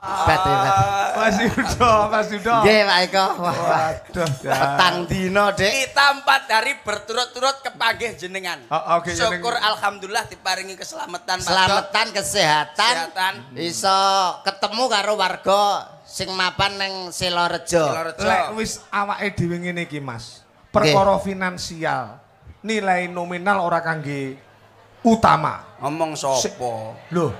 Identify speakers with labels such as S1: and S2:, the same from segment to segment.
S1: Bate, bate.
S2: Mas Yudho, Mas Yudho. Nggih, Pak Eko. Waduh.
S1: Petang dino, Dik. Kita empat hari berturut-turut kepanggih jenengan. Oh, oh, Syukur alhamdulillah diparingi keselamatan, Keselamatan, Pak. kesehatan. Kesehatan. Iso ketemu karo warga sing mapan ning Selorejo. Selorejo. Lek
S2: wis awake dhewe ngene iki, Mas. Perkara finansial nilai nominal ora kangge utama.
S1: Ngomong sapa? Lho,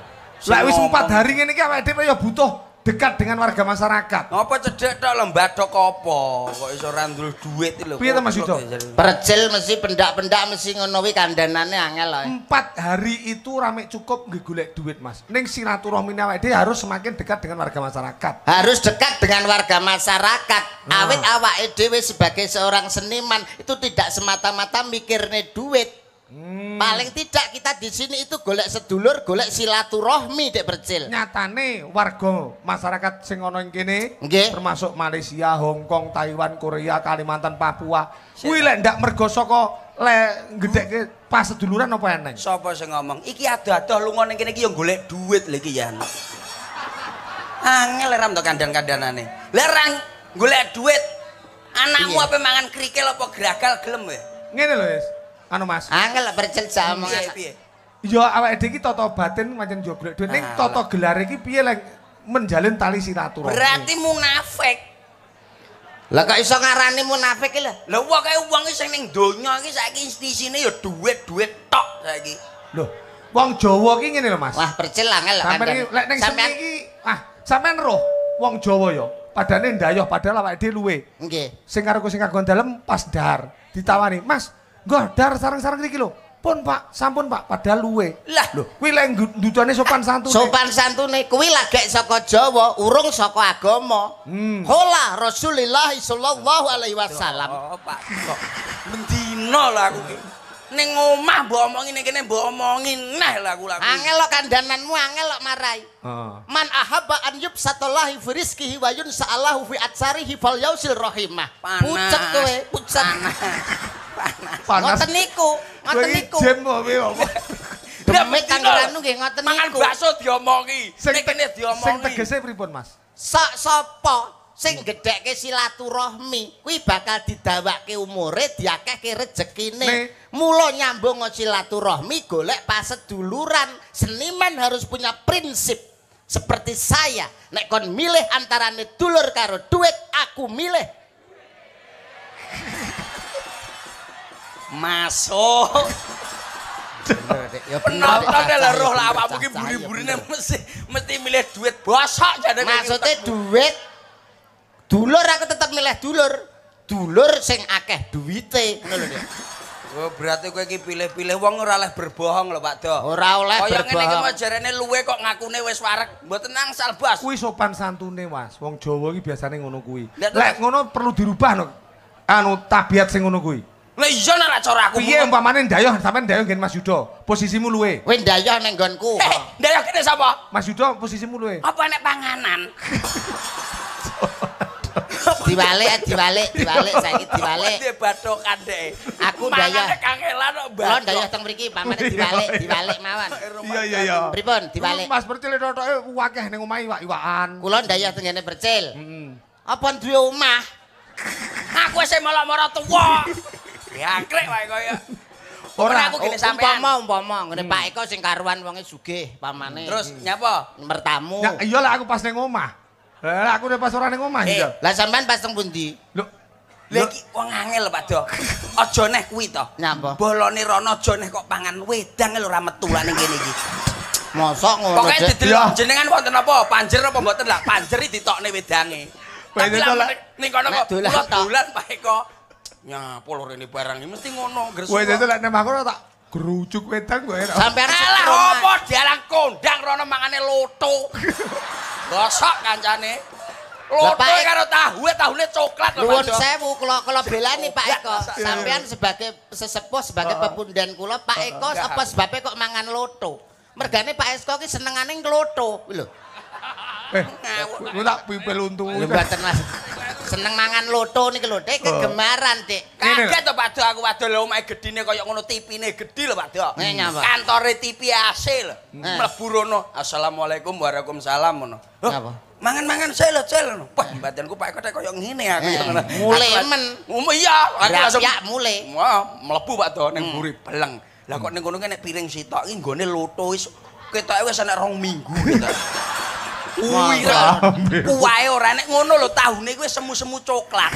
S1: Lah wis 4
S2: hari ngene iki awake dhewe ya butuh dekat dengan warga masyarakat.
S1: Apa cedek tok lembah tok apa? Kok iso ora ndul
S2: dhuwit lho. Piye to Mas Yudo?
S1: Percil mesti pendak-pendak mesti ngono wi kandhanane angel lho. 4
S2: hari itu rame cukup nggih golek dhuwit Mas. Ning silaturahmi awake dhewe harus semakin dekat dengan warga masyarakat.
S1: Harus dekat dengan warga masyarakat. Ah. Awit awake dhewe sebagai seorang seniman itu tidak semata-mata mikirne dhuwit. Hmm. Paling tidak
S2: kita di sini itu golek sedulur, golek silaturahmi dek percil. Nyatane warga masyarakat sing ana ing kene termasuk Malaysia, Hong Kong, Taiwan, Korea, Kalimantan, Papua. Kuwi lek ndak mergo saka gede gedhekke pas seduluran apa eneng? Sapa sing ngomong? Iki adoh-adoh lunga ning kene iki ya golek duit lho iki ya.
S1: Angel ram to kandan-kandanane. Lerang golek duit. Anakmu iya. apa mangan kerikil apa geragal gelem ya? Ngene lho, anu mas angel percel sama iya piye
S2: yo awake dhewe iki toto batin pancen jogrek dhewe ning toto gelar iki piye lek menjalin tali silaturahmi berarti munafik lah kok iso ngarani munafik
S1: iki lho lho wong kaya wong sing ning donya iki saiki institusine yo duit duit tok saiki lho
S2: wong Jawa iki ngene lho mas wah percel angel sampean lek ning sampean iki ah sampean roh wong Jawa yo padane ndayoh padahal awake dhewe luwe nggih sing karo sing kagon dalem pas dar ditawani mas Gadar sarang-sarang iki lho. Pun Pak, sampun Pak, padahal luwe. Lah, lho, kuwi lek ndutane sopan santune. Sopan santune kuwi lagek saka
S1: Jawa, urung saka agama. Hmm. Hola Rasulillah sallallahu alaihi wasallam. Oh, Pak. Kok mendino lho aku iki. Ning omah mbok omongi ning kene mbok omongi neh lho aku lagi. Angel kandananmu angel lo marai. Oh. Man ahabba an yubsatullahi fi rizqihi wa yunsa'allahu fi atsarihi fal yausil rahimah. Pucet kowe, pucet. panas. Ngoten niku. Ngoten niku. Jem
S2: kowe apa?
S1: Demit kang ranu nggih ngoten niku. Mangan bakso diomongi. Sing kene diomongi. Sing tegese pripun, Mas? Sak sapa sing gedhekke silaturahmi kuwi bakal didawake umure diakehke rejekine. Mula nyambung silaturahmi golek paseduluran. Seniman harus punya prinsip seperti saya nek kon milih antarane dulur karo duit aku milih masuk. Ya penontone lho roh lawakmu ki buri-burine mesti mesti milih duit bosok jane. Maksude duit dulur aku tetep milih dulur. Dulur sing akeh duwite, ngono lho. Oh, berarti kowe iki pilih-pilih wong ora oleh berbohong lho Pak Do. Ora oleh berbohong. Kaya ngene iki majarene luwe kok ngakune wis wareg. Mboten nang salbas. Kuwi
S2: sopan santune, Mas. Wong Jawa iki biasane ngono kuwi. Lek ngono perlu dirubah no. Anu tabiat sing ngono kuwi.
S1: Lah iya nek rak cara aku.
S2: Piye umpamane ndayoh sampean ndayoh nggen Mas Yudo, posisimu luwe. Kowe ndayoh nang nggonku. Heh, ndayoh kene sapa? Mas Yudo posisimu luwe.
S1: Apa nek panganan? Diwale, diwale, diwale, saiki diwale. Dia batokan deh. Aku daya. Mana kang
S2: Elan kok batok? Lon teng mriki, pamane diwale, diwale mawon. Iya iya iya. Pripun diwale? Mas Percil thok e, wakeh ning omahe iwak iwaan
S1: Kula daya teng ngene Percil. Heeh. Apa duwe omah? Aku sing molok-molok tuwa. Ya, akrek wae kaya. Ora aku kene sampean. Umpama umpama ngene hmm. Pak Eko sing karuan wonge sugih pamane. Terus hmm. nyapa? Mertamu. Ya iya
S2: lah aku pas ning omah. Eh, lah aku pas ora ning omah eh, iya. Lah sampean pas teng pundi? Lho Lha iki
S1: wong angel Pak Dok. Aja neh kuwi to. Nyapa? Bolone rono aja neh kok pangan wedang lho ora metu lan ning kene iki. Mosok ngono. Pokoke didelok jenengan wonten apa? Panjer apa mboten lah? Panjeri ditokne wedange. Tapi lah ning kono kok dolan Pak Eko.
S2: nyapo lor ini barang ini mesti
S1: ngono gresu wajah itu
S2: lakna makan tak gerujuk wedang gue enak sampe
S1: alah opo dialang kondang rono makannya loto gosok kancane Lotoy karo tahu, tahune coklat lho. Nuwun sewu kula kula belani Pak Eko. Sampeyan sebagai sesepuh sebagai pepundhen kula Pak Eko apa sebabe kok mangan loto? Mergane Pak Eko ki senengane ngloto. Lho.
S2: Eh, kula tak pipil untu. Lho mboten lah.
S1: seneng mangan loto niku lho, Dik, kegemaran, Dik. Kaget to padha aku padha lho omahe gedine kaya ngono tipine gedhi lho, padha. Kantore TV AC lho. Mlebu rono. Assalamualaikum warahmatullahi wabarakatuh. Mangan-mangan lho. sel sel. Wah, badanku Pak Eko kaya ngene aku ya. Mulemen. Iya, aku langsung. mule. Wah, mlebu Pak Do ning hmm. buri beleng. Lah kok ning kono ki nek piring sitok ki nggone loto wis ketoke wis nek rong minggu ketoke.
S2: Uwira. Kuwae
S1: ora nek ngono lho tahune kuwi semu-semu coklat.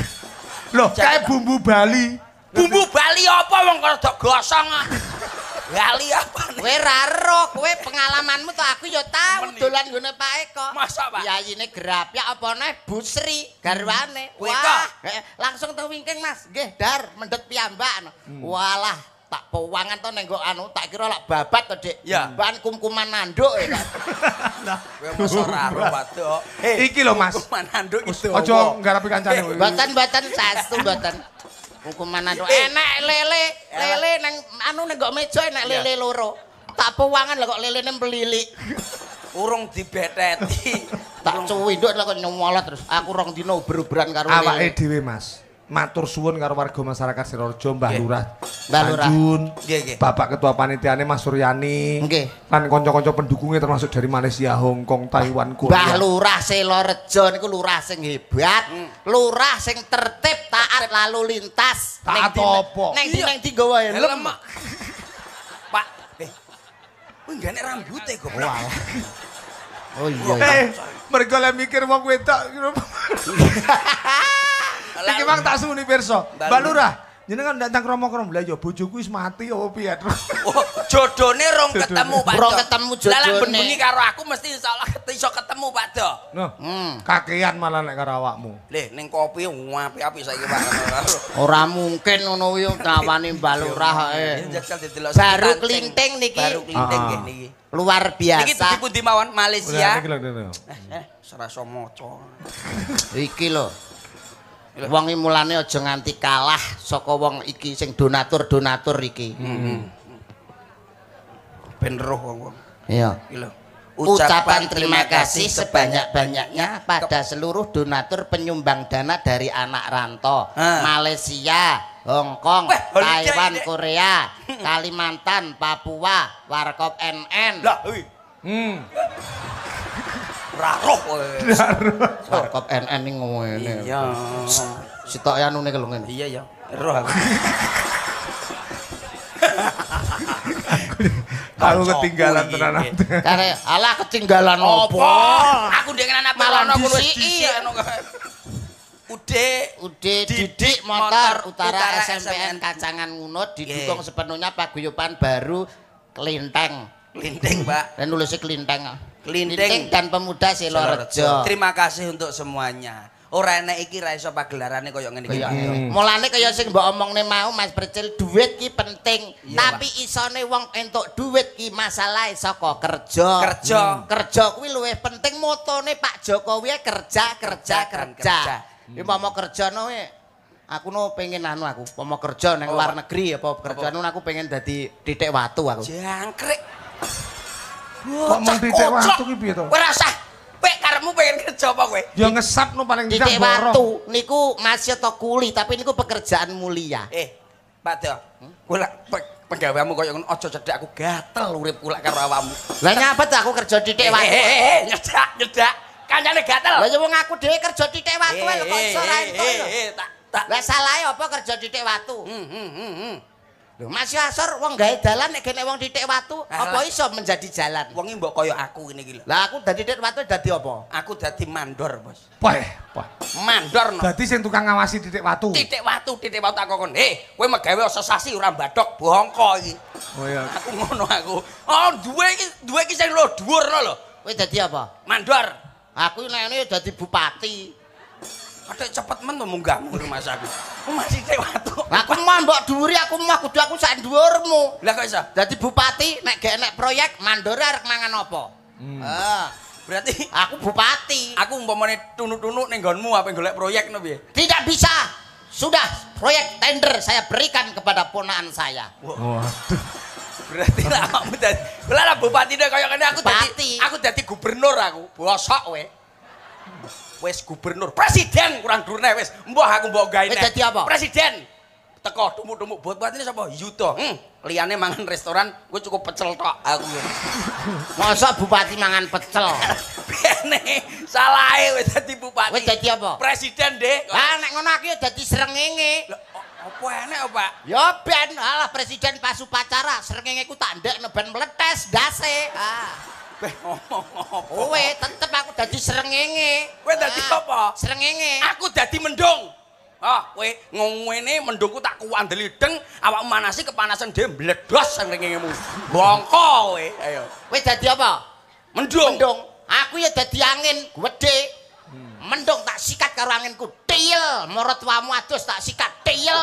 S1: Loh, kae
S2: bumbu Bali.
S1: Bumbu Bali apa wong kok gosong. Ah. Gali apa nih? Kowe ra roh, kowe pengalamanmu tuh aku ya tau. dolan nggone Pak kok. Masa Pak? Yayine grapya apa neh Busri garwane. Wah, eh, langsung tuh wingking Mas. Nggih, dar mendhet piyambak. Hmm. Walah, tak pewangan to nenggo anu tak kira lak babat to dik yeah. ban kumkuman nanduk ya lah
S2: kowe mos ora kok eh, iki lho mas kumkuman nanduk itu aja nggarapi kancane kowe eh, mboten
S1: mboten satu mboten kumkuman nanduk eh. enak lele lele neng, anu nenggok meja enak lele loro tak pewangan lho kok lelene melilik urung dibeteti tak cuwi nduk kok nyumolot terus aku rong dino berubran karo awake
S2: dhewe mas matur suwun karo warga masyarakat Sidoarjo Mbah yeah. Lurah Mbah Lurah yeah, yeah. Bapak Ketua Panitiane Mas Suryani nggih okay. lan kanca-kanca pendukungnya termasuk dari Malaysia Hong Kong Taiwan Korea Mbah Lurah
S1: Sidoarjo niku lurah sing hebat mm. lurah sing tertib taat lalu lintas taat apa di iya. ning ya lemak Pak
S2: eh kuwi gane rambute goblok oh, oh iya. Eh, iya. mergo lek mikir wong wedok. Iki mang tak suni pirsa. Mbak Lurah, jenengan datang kromo-kromo. Lah ya bojoku wis mati opo piye to? Oh, jodone rong ketemu, Pak. Rong ketemu jodone. Lah bengi
S1: karo aku mesti insyaallah iso ketemu, Pak Do.
S2: Noh. Hmm. Kakean malah nek karo awakmu.
S1: Lih, ning kopi ngapi-api saiki Pak. Ora mungkin ngono kuwi dawane Mbak Lurah kok. Eh. Baru klinting niki. Baru klinting nggih ah. niki. luar biasa. Iki tipu di mawon Malaysia. Eh, eh, serasa moco. Iki lho, wong mulane aja nganti kalah saka wong iki sing donatur-donatur iki. Heeh. Hmm. Ben roh wong. Iya. Ucapan terima kasih sebanyak-banyaknya pada seluruh donatur penyumbang dana dari anak rantau Malaysia, Hong Kong, Taiwan, Korea, hmm. Kalimantan, Papua, Warkop NN. Lah, Hmm. Raruh kowe. NN ning ngene. Iya. Sitok ya anune kelo ngene. Iya ya. Roh aku.
S2: Aku ketinggalan tenan.
S1: Kare, ala ketinggalan opo? Aku ndek nang apa ono kowe iki. Ude, ude didik motor utara SMPN Kacangan Ngunut didukung sepenuhnya paguyuban baru Kelinteng. Kelinteng, Pak. Dan nulisnya Kelinteng. Klinting dan pemuda Selorejo. Terima kasih untuk semuanya. Ora enek iki ra iso pagelarane kaya ngene iki. Mulane kaya sing mbok omongne mau Mas Precil duit ki penting, iya, tapi mas. isone wong entuk duit ki masalah saka kerja. Kerja, hmm. kerja kuwi luwih penting motone Pak Jokowi kerja, kerja, kerja. kerja. kerja. Hmm. Iki mau kerja Aku no pengen anu aku, mau kerja neng luar negeri apa kerjaan anu aku pengen dadi titik watu aku. Jangkrik. kok mung titik watu ki piye to ora usah pek karepmu pengen kerja apa kowe ya ngesap no paling tidak titik watu niku masih to kuli tapi niku pekerjaan mulia eh Pak Dio kula pegawamu koyo ngono aja cedhak aku gatel urip kula karo awakmu lha nyapet aku kerja titik watu eh, eh, eh nyedak nyedak kancane gatel lha wong aku dhewe kerja titik watu lho kok iso ra eh, entuk lha salah e apa kerja titik watu hmm, hmm, hmm, hmm. Lho masih asor wong gawe dalan nek kene wong titik watu ah. apa iso menjadi jalan? Wong mbok kaya aku ngene iki lho. Lah aku dadi titik watu dadi apa? Aku dadi mandor, Bos. Wah, eh,
S2: wah. Mandor no. Dadi sing tukang ngawasi titik watu. Titik
S1: watu, titik watu aku kon. Heh, kowe megawe asosiasi sasi ora badok bohongko iki. Oh iya. Aku ngono aku. Oh, duwe iki, duwe iki sing lho dhuwur lho. Kowe dadi apa? Mandor. Aku nek ngene dadi bupati. Ada cepet men to munggah rumah aku. Masih cewek tuh. Aku mah mbak Duri, aku mah kudu aku sak dhuwurmu. Lah kok iso? Dadi bupati naik gak naik proyek mandor arek mangan
S2: Hmm. Ah.
S1: Berarti aku bupati. Aku umpamane tunut-tunut ning nggonmu apa golek proyek no Tidak bisa. Sudah proyek tender saya berikan kepada ponaan saya. Waduh. Berarti lah kamu dadi. Lah bupati nek kaya ngene aku dadi aku jadi gubernur aku. Bosok weh. wes gubernur presiden kurang durne wes mbah aku mbok gawe nek dadi apa presiden teko tumuk-tumuk buat buat ini sapa yuto hmm. liyane mangan restoran gue cukup pecel tok aku masa bupati mangan pecel bene salah e wes dadi bupati wes dadi apa presiden deh lah nek ngono aku ya dadi srengenge apa enak pak? ya ben alah presiden pas upacara srengenge ku tak ndek neben meletes ndase ah Kowe tetep aku dadi srengenge. Kowe dadi ah, apa? Srengenge. Aku dadi mendung. Ah, kowe ngene mendungku tak kuandeli deng, Awak manasi kepanasan dhewe mbledos srengengemu. Bongko kowe. Ayo. Kowe dadi apa? Mendung. Mendung. Aku ya dadi angin gedhe. Mendung tak sikat karo anginku. Tiil, maratuwamu adus tak sikat. Tiil.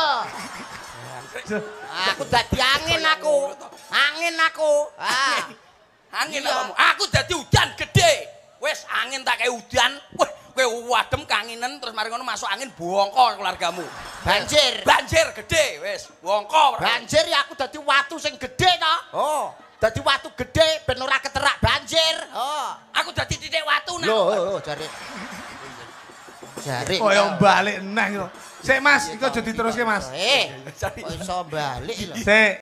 S2: Aku dadi angin
S1: aku. Angin aku. Ah. angin apa mu? Aku dadi udan gede. Wis angin tak kae udan. Wah, kowe wadem kanginen terus maring ngono masuk angin bongko keluargamu. Banjir. Banjir gede wis. Bongko. Banjir ya aku dadi watu sing gede to. Oh. Dadi watu gede ben ora keterak banjir. Oh. Aku dadi titik watu nang. Loh, oh,
S2: oh, jare. Jare. Koyo bali neng. Sik Mas, iku aja diteruske Mas. Eh. Koyo iso bali. Sik.